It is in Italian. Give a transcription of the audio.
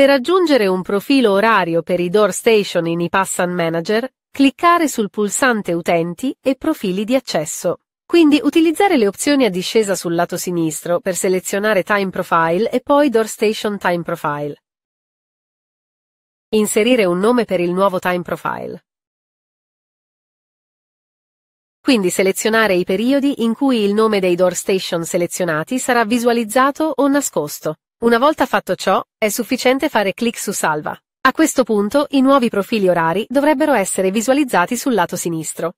Per aggiungere un profilo orario per i door station in iPassan Manager, cliccare sul pulsante Utenti e Profili di accesso. Quindi utilizzare le opzioni a discesa sul lato sinistro per selezionare Time Profile e poi Door Station Time Profile. Inserire un nome per il nuovo Time Profile. Quindi selezionare i periodi in cui il nome dei door station selezionati sarà visualizzato o nascosto. Una volta fatto ciò, è sufficiente fare clic su Salva. A questo punto i nuovi profili orari dovrebbero essere visualizzati sul lato sinistro.